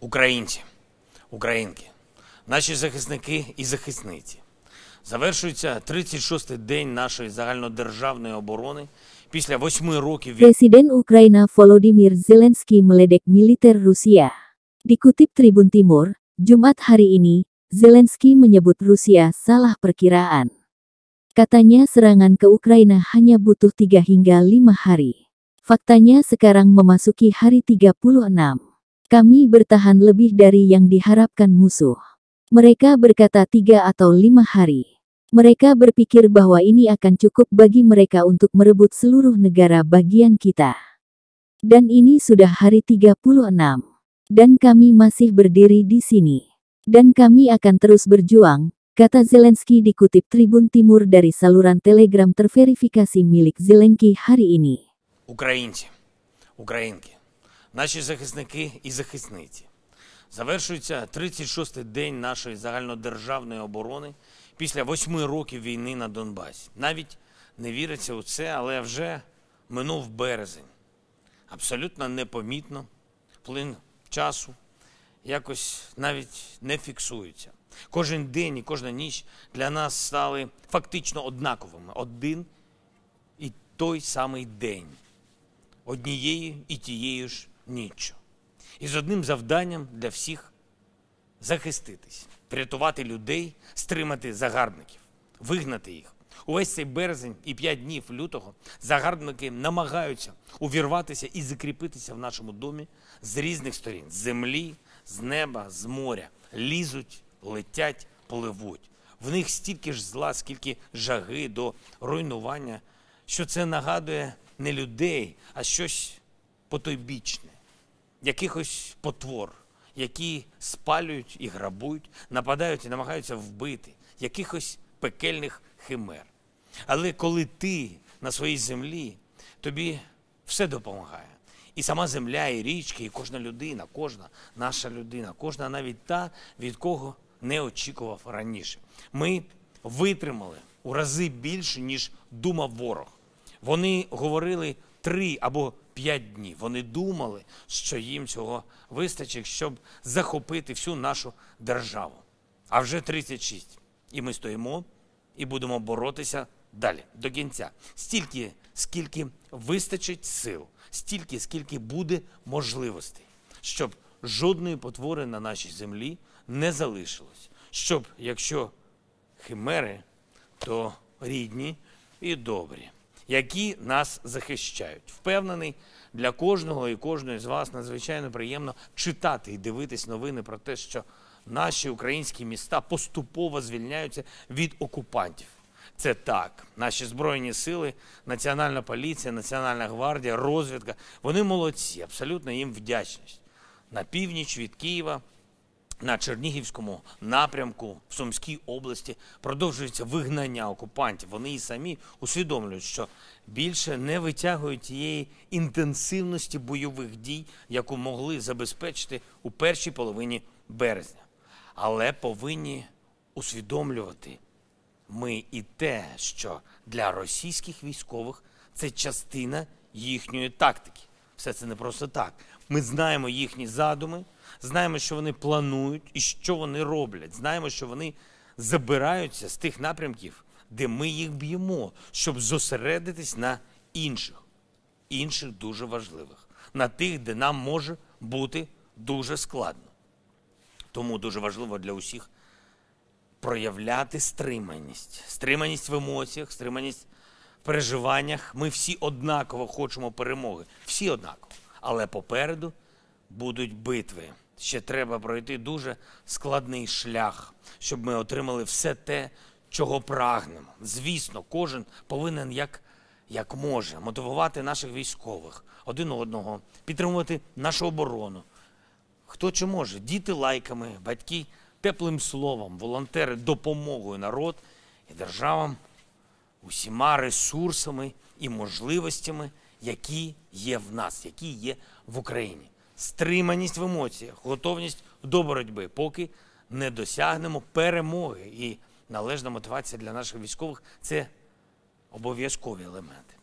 Українці, українки, наші захисники і захисниці. Завершується 36-й день нашої загальнодержавної оборони. Після восьми років Від... Presiden України Володимир Зеленський меледек мілітер Rusia. Dikutip Tribun Timur, Jumat hari ini, Zelensky menyebut Rusia salah perkiraan. Katanya serangan ke Ukraina hanya butuh 3 hingga 5 hari. Faktanya sekarang memasuki hari 36. Kami bertahan lebih dari yang diharapkan musuh. Mereka berkata tiga atau lima hari. Mereka berpikir bahwa ini akan cukup bagi mereka untuk merebut seluruh negara bagian kita. Dan ini sudah hari 36. Dan kami masih berdiri di sini. Dan kami akan terus berjuang, kata Zelensky dikutip Tribun Timur dari saluran telegram terverifikasi milik Zelensky hari ini. Ukrainci. Ukrainki. Наші захисники і захисниці завершується 36-й день нашої загальнодержавної оборони після восьми років війни на Донбасі. Навіть не віриться у це, але вже минув березень. Абсолютно непомітно, плин часу якось навіть не фіксується. Кожен день і кожна ніч для нас стали фактично однаковими. Один і той самий день однією і тією ж ніччю. І з одним завданням для всіх захиститись, врятувати людей, стримати загарбників, вигнати їх. Увесь цей березень і п'ять днів лютого загарбники намагаються увірватися і закріпитися в нашому домі з різних сторін: з землі, з неба, з моря. Лізуть, летять, пливуть. В них стільки ж зла, скільки жаги до руйнування, що це нагадує не людей, а щось потойбічне якихось потвор, які спалюють і грабують, нападають і намагаються вбити якихось пекельних химер. Але коли ти на своїй землі, тобі все допомагає. І сама земля, і річки, і кожна людина, кожна наша людина, кожна навіть та, від кого не очікував раніше. Ми витримали у рази більше, ніж думав ворог. Вони говорили три або п'ять днів. Вони думали, що їм цього вистачить, щоб захопити всю нашу державу. А вже 36. І ми стоїмо і будемо боротися далі, до кінця. Стільки, скільки вистачить сил, стільки, скільки буде можливостей, щоб жодної потвори на нашій землі не залишилось. Щоб якщо химери, то рідні і добрі які нас захищають. Впевнений, для кожного і кожної з вас надзвичайно приємно читати і дивитись новини про те, що наші українські міста поступово звільняються від окупантів. Це так. Наші збройні сили, національна поліція, національна гвардія, розвідка вони молодці, абсолютно їм вдячність на північ від Києва. На Чернігівському напрямку в Сумській області продовжується вигнання окупантів. Вони і самі усвідомлюють, що більше не витягують тієї інтенсивності бойових дій, яку могли забезпечити у першій половині березня. Але повинні усвідомлювати ми і те, що для російських військових це частина їхньої тактики. Все це не просто так. Ми знаємо їхні задуми знаємо, що вони планують і що вони роблять. Знаємо, що вони забираються з тих напрямків, де ми їх б'ємо, щоб зосередитись на інших, інших дуже важливих, на тих, де нам може бути дуже складно. Тому дуже важливо для усіх проявляти стриманість, стриманість в емоціях, стриманість в переживаннях. Ми всі однаково хочемо перемоги. Всі однаково. Але попереду будуть битви. Ще треба пройти дуже складний шлях, щоб ми отримали все те, чого прагнемо. Звісно, кожен повинен як як може мотивувати наших військових один одного, підтримувати нашу оборону. Хто чи може? Діти лайками, батьки теплим словом, волонтери допомогою народ і державам усіма ресурсами і можливостями, які є в нас, які є в Україні стриманість в емоціях, готовність до боротьби, поки не досягнемо перемоги. І належна мотивація для наших військових це обов'язкові елементи.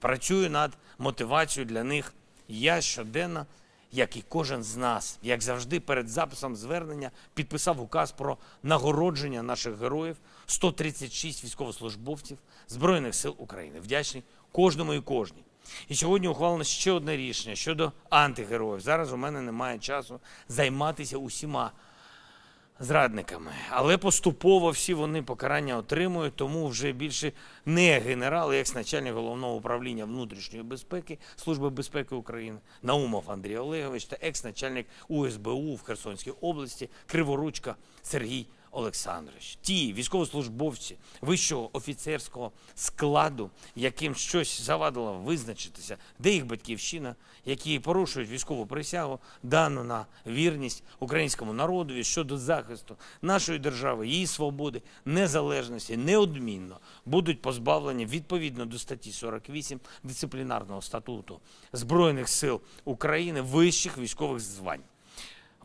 Працюю над мотивацією для них я щоденно. Як і кожен з нас, як завжди, перед записом звернення підписав указ про нагородження наших героїв 136 військовослужбовців Збройних сил України. Вдячний кожному і кожній, і сьогодні ухвалено ще одне рішення щодо антигероїв. Зараз у мене немає часу займатися усіма зрадниками. Але поступово всі вони покарання отримують, тому вже більше не генерал, як начальник головного управління внутрішньої безпеки Служби безпеки України Наумов Андрій Олегович та екс-начальник УСБУ в Херсонській області Криворучка Сергій Олександрович, ті військовослужбовці вищого офіцерського складу, яким щось завадило визначитися, де їх батьківщина, які порушують військову присягу, дану на вірність українському народові щодо захисту нашої держави, її свободи, незалежності, неодмінно будуть позбавлені відповідно до статті 48 дисциплінарного статуту збройних сил України вищих військових звань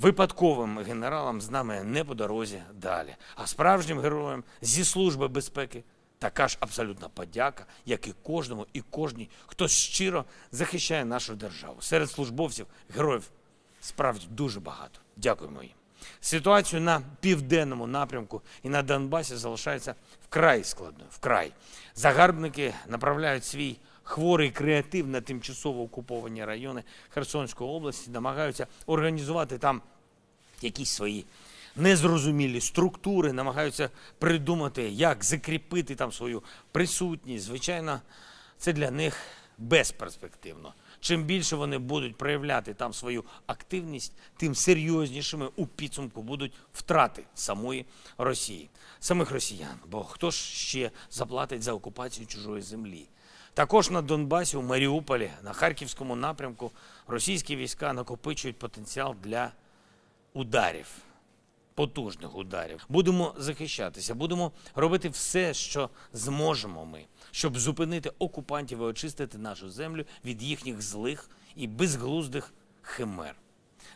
випадковим генералам з нами не по дорозі далі. А справжнім героям зі Служби безпеки така ж абсолютна подяка, як і кожному і кожній, хто щиро захищає нашу державу. Серед службовців героїв справді дуже багато. Дякуємо їм. Ситуацію на південному напрямку і на Донбасі залишається вкрай складною. Вкрай загарбники направляють свій хворий креатив на тимчасово окуповані райони Херсонської області, намагаються організувати там якісь свої. Незрозумілі структури намагаються придумати, як закріпити там свою присутність. Звичайно, це для них безперспективно. Чим більше вони будуть проявляти там свою активність, тим серйознішими у підсумку будуть втрати самої Росії, самих росіян. Бо хто ж ще заплатить за окупацію чужої землі? Також на Донбасі, у Маріуполі, на Харківському напрямку російські війська накопичують потенціал для ударів, потужних ударів. Будемо захищатися, будемо робити все, що зможемо ми, щоб зупинити окупантів і очистити нашу землю від їхніх злих і безглуздих химер.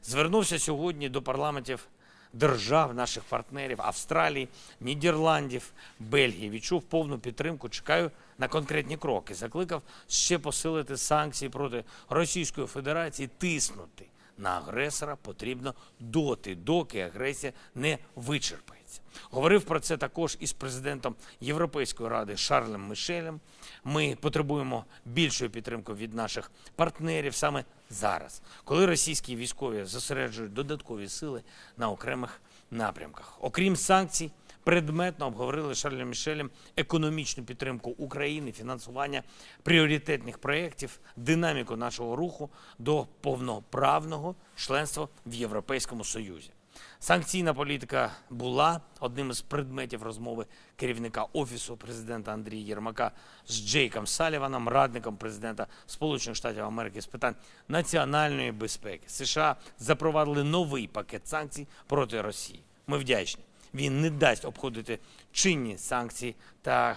Звернувся сьогодні до парламентів держав, наших партнерів Австралії, Нідерландів, Бельгії. Відчув повну підтримку. Чекаю на конкретні кроки. Закликав ще посилити санкції проти Російської Федерації, тиснути на агресора потрібно доти, доки агресія не вичерпається. Говорив про це також із президентом Європейської ради Шарлем Мишелем. Ми потребуємо більшої підтримки від наших партнерів саме зараз, коли російські військові зосереджують додаткові сили на окремих напрямках, окрім санкцій предметно обговорили з Шарлем Мішелем економічну підтримку України, фінансування пріоритетних проєктів, динаміку нашого руху до повноправного членства в Європейському Союзі. Санкційна політика була одним із предметів розмови керівника офісу президента Андрія Єрмака з Джейком Саліваном, радником президента Сполучених Штатів Америки з питань національної безпеки. США запровадили новий пакет санкцій проти Росії. Ми вдячні він не дасть обходити чинні санкції та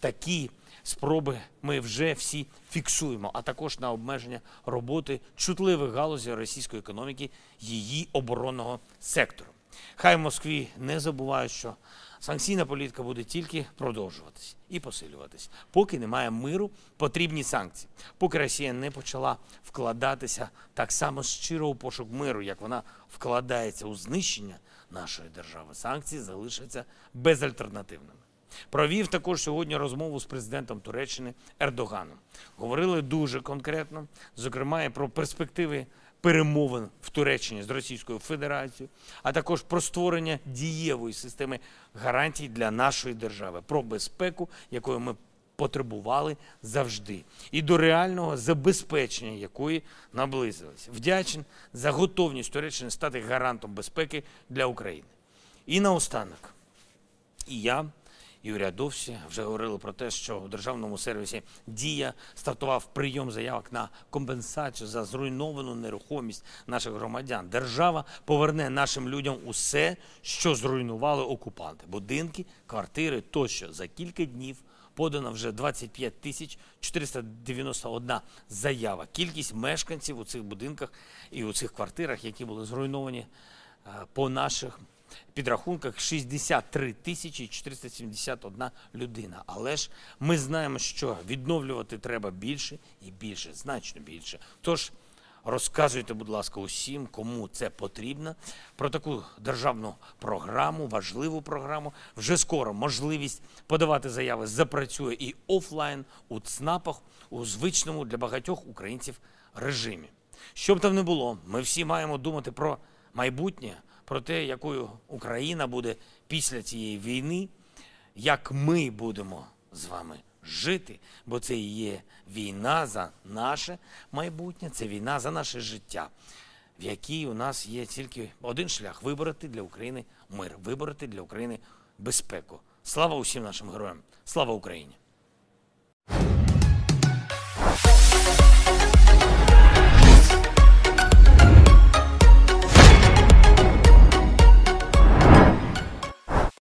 такі спроби ми вже всі фіксуємо, а також на обмеження роботи чутливих галузей російської економіки, її оборонного сектору. Хай в Москві не забувають, що Санкційна політика буде тільки продовжуватись і посилюватись, поки немає миру, потрібні санкції, поки Росія не почала вкладатися так само щиро у пошук миру, як вона вкладається у знищення нашої держави. Санкції залишаться безальтернативними. Провів також сьогодні розмову з президентом Туреччини Ердоганом. Говорили дуже конкретно, зокрема, і про перспективи перемовин в Туреччині з Російською Федерацією, а також про створення дієвої системи гарантій для нашої держави, про безпеку, якої ми потребували завжди, і до реального забезпечення якої наблизилися. Вдячен за готовність Туреччини стати гарантом безпеки для України. І наостанок і я. Юрія Довсі вже говорили про те, що у державному сервісі дія стартував прийом заявок на компенсацію за зруйновану нерухомість наших громадян. Держава поверне нашим людям усе, що зруйнували окупанти: будинки, квартири тощо за кілька днів. Подано вже 25 тисяч 491 заява. Кількість мешканців у цих будинках і у цих квартирах, які були зруйновані е, по наших підрахунках 63 тисячі 471 людина. Але ж ми знаємо, що відновлювати треба більше і більше, значно більше. Тож розказуйте, будь ласка, усім, кому це потрібно. Про таку державну програму, важливу програму. Вже скоро можливість подавати заяви запрацює і офлайн у ЦНАПах у звичному для багатьох українців режимі. Щоб там не було, ми всі маємо думати про майбутнє про те, якою Україна буде після цієї війни, як ми будемо з вами жити, бо це і є війна за наше майбутнє, це війна за наше життя, в якій у нас є тільки один шлях вибороти для України мир, вибороти для України безпеку. Слава усім нашим героям! Слава Україні!